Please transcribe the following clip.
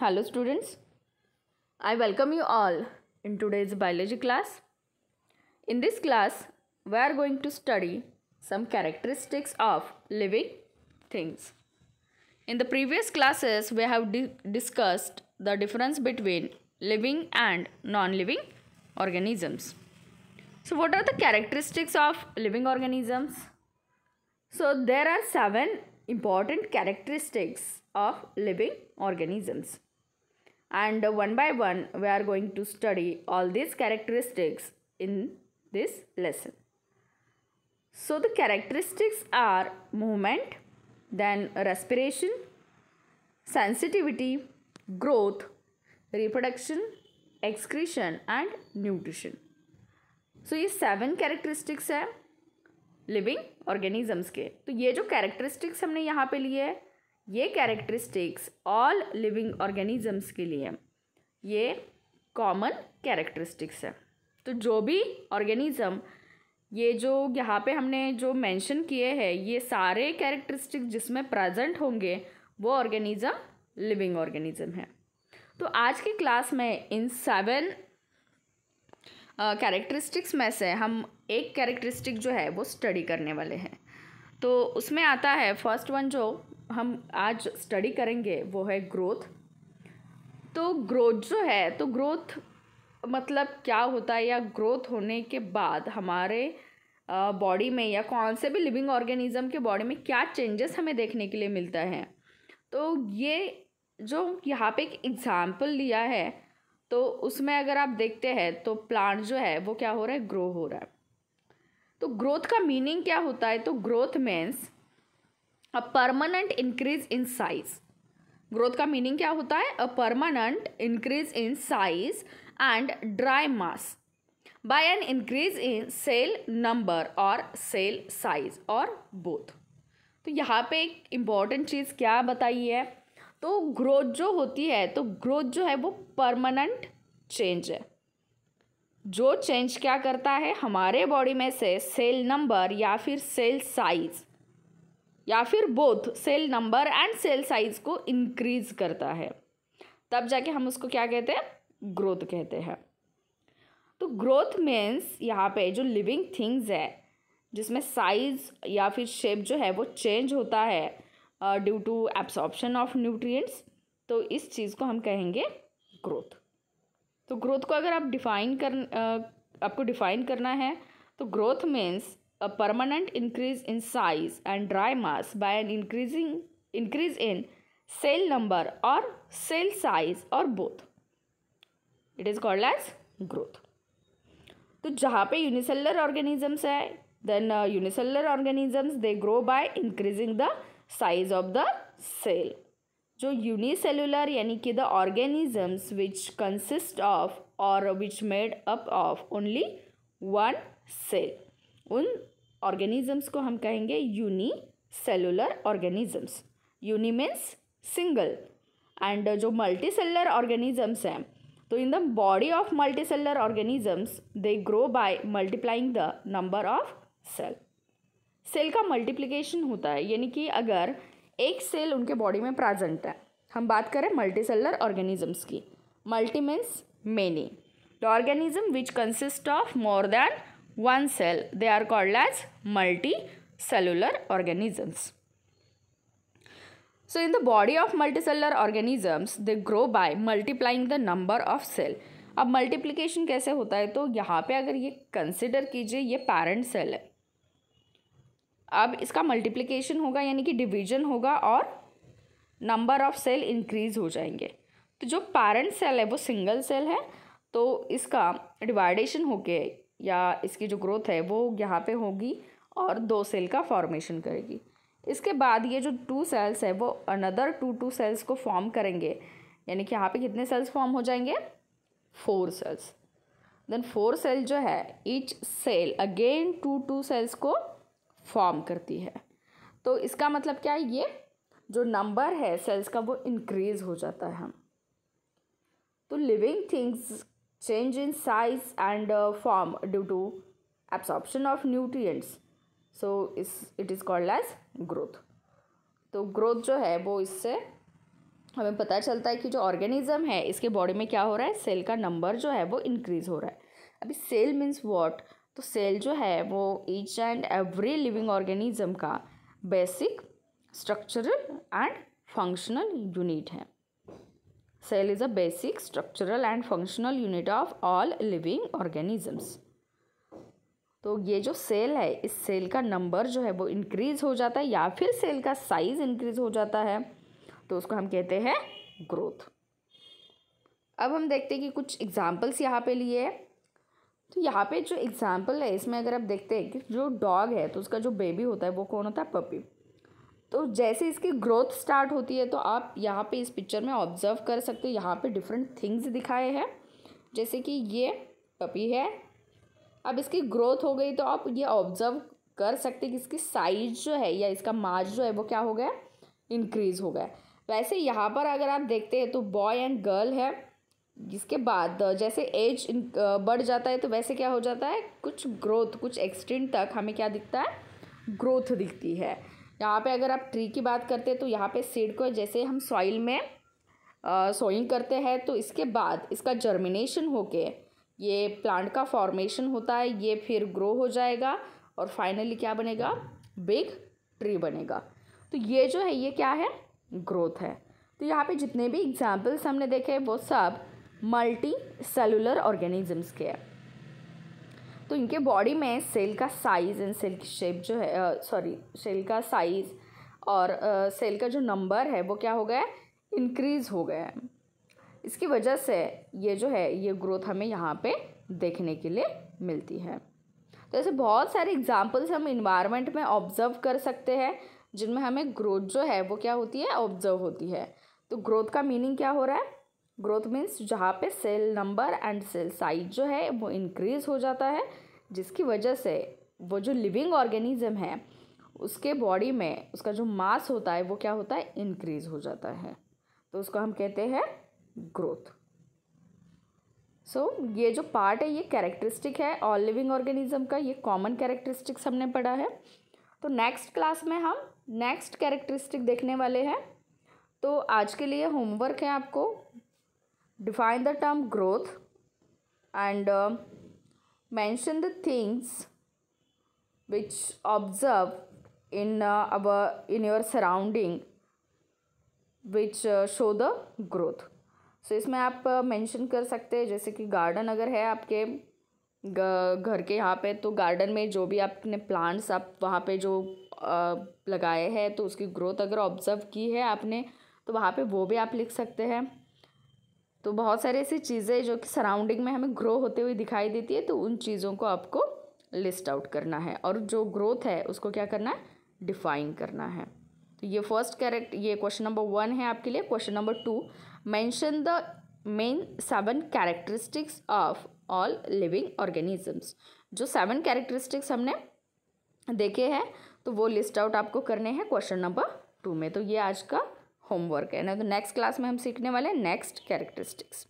Hello students, I welcome you all in today's biology class. In this class, we are going to study some characteristics of living things. In the previous classes, we have di discussed the difference between living and non-living organisms. So what are the characteristics of living organisms? So there are seven important characteristics of living organisms. and one by one we are going to study all these characteristics in this lesson. So the characteristics are movement, then respiration, sensitivity, growth, reproduction, excretion and nutrition. so, ये seven characteristics हैं living organisms के तो ये जो characteristics हमने यहाँ पे लिए है ये कैरेक्टरिस्टिक्स ऑल लिविंग ऑर्गेनिजम्स के लिए ये कॉमन कैरेक्टरिस्टिक्स है तो जो भी ऑर्गेनिज़म ये जो यहाँ पे हमने जो मेंशन किए हैं ये सारे कैरेक्टरिस्टिक्स जिसमें प्रेजेंट होंगे वो ऑर्गेनिज्म लिविंग ऑर्गेनिज़म है तो आज की क्लास में इन सेवन कैरेक्टरिस्टिक्स में से हम एक कैरेक्टरिस्टिक जो है वो स्टडी करने वाले हैं तो उसमें आता है फर्स्ट वन जो हम आज स्टडी करेंगे वो है ग्रोथ तो ग्रोथ जो है तो ग्रोथ मतलब क्या होता है या ग्रोथ होने के बाद हमारे बॉडी में या कौन से भी लिविंग ऑर्गेनिज़म के बॉडी में क्या चेंजेस हमें देखने के लिए मिलता है तो ये जो यहाँ पे एक एग्ज़ाम्पल लिया है तो उसमें अगर आप देखते हैं तो प्लांट जो है वो क्या हो रहा है ग्रो हो रहा है तो ग्रोथ का मीनिंग क्या होता है तो growth means a permanent increase in size growth का मीनिंग क्या होता है a permanent increase in size and dry mass by an increase in cell number और सेल साइज और बोथ तो यहाँ पे एक इम्पॉर्टेंट चीज़ क्या बताई है तो ग्रोथ जो होती है तो ग्रोथ जो है वो परमानेंट चेंज है जो चेंज क्या करता है हमारे बॉडी में से सेल नंबर या फिर सेल साइज़ या फिर both cell number and cell size को इंक्रीज करता है तब जाके हम उसको क्या कहते हैं ग्रोथ कहते हैं तो ग्रोथ मीन्स यहाँ पे जो लिविंग थिंग्स है जिसमें साइज या फिर शेप जो है वो चेंज होता है due to absorption of nutrients तो इस चीज़ को हम कहेंगे ग्रोथ तो ग्रोथ को अगर आप डिफाइन कर आपको डिफाइन करना है तो growth means a permanent increase in size and dry mass by an increasing increase in cell number or cell size or both it is called as growth तो जहाँ पे यूनिसेलर ऑर्गेनिजम्स है then unicellular organisms they grow by increasing the size of the cell जो unicellular यानी कि the organisms which consist of और which made up of only one cell उन organisms को हम कहेंगे unicellular organisms uni means single and जो multicellular organisms हैं तो in the body of multicellular organisms they grow by multiplying the number of cell cell का multiplication होता है यानी कि अगर एक सेल उनके बॉडी में प्रेजेंट है हम बात करें मल्टी सेलुलर ऑर्गेनिजम्स की multi means many the organism which consist of more than one cell. They are called as multicellular organisms. So in the body of multicellular organisms, they grow by multiplying the number of cell. अब multiplication कैसे होता है तो यहाँ पे अगर ये consider कीजिए ये पेरेंट सेल है अब इसका मल्टीप्लिकेशन होगा यानी कि डिवीजन होगा और नंबर ऑफ सेल इंक्रीज हो जाएंगे तो जो पेरेंट सेल है वो सिंगल सेल है तो इसका डिवाइडेशन होके या इसकी जो ग्रोथ है वो यहाँ पे होगी और दो सेल का फॉर्मेशन करेगी इसके बाद ये जो टू सेल्स है वो अनदर टू टू सेल्स को फॉर्म करेंगे यानी कि यहाँ पे कितने सेल्स फॉर्म हो जाएंगे four cells then four cell जो है each cell again two two cells को फॉर्म करती है तो इसका मतलब क्या है ये जो नंबर है सेल्स का वो इंक्रीज़ हो जाता है तो living things change in size and uh, form due to absorption of nutrients so is it is called as growth तो ग्रोथ जो है वो इससे हमें पता चलता है कि जो ऑर्गेनिज्म है इसके बॉडी में क्या हो रहा है सेल का नंबर जो है वो इंक्रीज़ हो रहा है अभी सेल मीन्स वॉट तो सेल जो है वो each and every living organism का basic structural and functional unit है Cell is a basic structural and functional unit of all living organisms. तो ये जो सेल है इस सेल का नंबर जो है वो इंक्रीज हो जाता है या फिर सेल का साइज इंक्रीज हो जाता है तो उसको हम कहते हैं ग्रोथ अब हम देखते हैं कि कुछ एग्जाम्पल्स यहाँ पे लिए हैं तो यहाँ पे जो एग्जाम्पल है इसमें अगर आप देखते हैं कि जो डॉग है तो उसका जो बेबी होता है वो कौन होता है पपी तो जैसे इसकी ग्रोथ स्टार्ट होती है तो आप यहाँ पे इस पिक्चर में ऑब्जर्व कर सकते हो यहाँ पे डिफरेंट थिंग्स दिखाए हैं जैसे कि ये पपी है अब इसकी ग्रोथ हो गई तो आप ये ऑब्जर्व कर सकते हैं कि इसकी साइज जो है या इसका मास जो है वो क्या हो गया इंक्रीज़ हो गया वैसे यहाँ पर अगर आप देखते हैं तो बॉय एंड गर्ल है जिसके बाद जैसे एज बढ़ जाता है तो वैसे क्या हो जाता है कुछ ग्रोथ कुछ एक्सटेंट तक हमें क्या दिखता है ग्रोथ दिखती है यहाँ पे अगर आप ट्री की बात करते हैं तो यहाँ पे सीड को जैसे हम सॉइल में सोइंग करते हैं तो इसके बाद इसका जर्मिनेशन होके ये प्लांट का फॉर्मेशन होता है ये फिर ग्रो हो जाएगा और फाइनली क्या बनेगा बिग ट्री बनेगा तो ये जो है ये क्या है ग्रोथ है तो यहाँ पे जितने भी एग्जाम्पल्स हमने देखे वो सब मल्टी सेलुलर ऑर्गेनिजम्स के हैं तो इनके बॉडी में सेल का साइज़ एंड सेल की शेप जो है सॉरी सेल का साइज़ और uh, सेल का जो नंबर है वो क्या हो गया है इनक्रीज़ हो गया है इसकी वजह से ये जो है ये ग्रोथ हमें यहाँ पे देखने के लिए मिलती है तो ऐसे बहुत सारे एग्जाम्पल्स हम इन्वायरमेंट में ऑब्जर्व कर सकते हैं जिनमें हमें ग्रोथ जो है वो क्या होती है ऑब्जर्व होती है तो ग्रोथ का मीनिंग क्या हो रहा है ग्रोथ मीन्स जहाँ पे cell number and cell size जो है वो इंक्रीज़ हो जाता है जिसकी वजह से वो जो लिविंग ऑर्गेनिज़म है उसके बॉडी में उसका जो मास होता है वो क्या होता है इंक्रीज़ हो जाता है तो उसको हम कहते हैं ग्रोथ सो so, ये जो पार्ट है ये कैरेक्टरिस्टिक है ऑल लिविंग ऑर्गेनिज्म का ये कॉमन कैरेक्टरिस्टिक्स हमने पढ़ा है तो नेक्स्ट क्लास में हम नेक्स्ट कैरेक्टरिस्टिक देखने वाले हैं तो आज के लिए होमवर्क है आपको define the term growth and uh, mention the things which observe in uh, our in your surrounding which uh, show the growth so so, इसमें आप मेंशन कर सकते हैं जैसे कि गार्डन अगर है आपके घर के यहाँ पे तो गार्डन में जो भी आपने प्लांट्स आप वहाँ पे जो लगाए हैं तो उसकी ग्रोथ अगर ऑब्जर्व की है आपने तो वहाँ पे वो भी आप लिख सकते हैं तो बहुत सारी ऐसी चीज़ें जो कि सराउंडिंग में हमें ग्रो होते हुए दिखाई देती है तो उन चीज़ों को आपको लिस्ट आउट करना है और जो ग्रोथ है उसको क्या करना है डिफाइन करना है तो ये फर्स्ट कैरेक्ट ये क्वेश्चन नंबर वन है आपके लिए question number two mention the main seven characteristics of all living organisms जो सेवन कैरेक्टरिस्टिक्स हमने देखे हैं तो वो लिस्ट आउट आपको करने हैं क्वेश्चन नंबर टू में तो ये आज का होमवर्क है ना तो नेक्स्ट क्लास में हम सीखने वाले हैं नेक्स्ट कैरेक्टरिस्टिक्स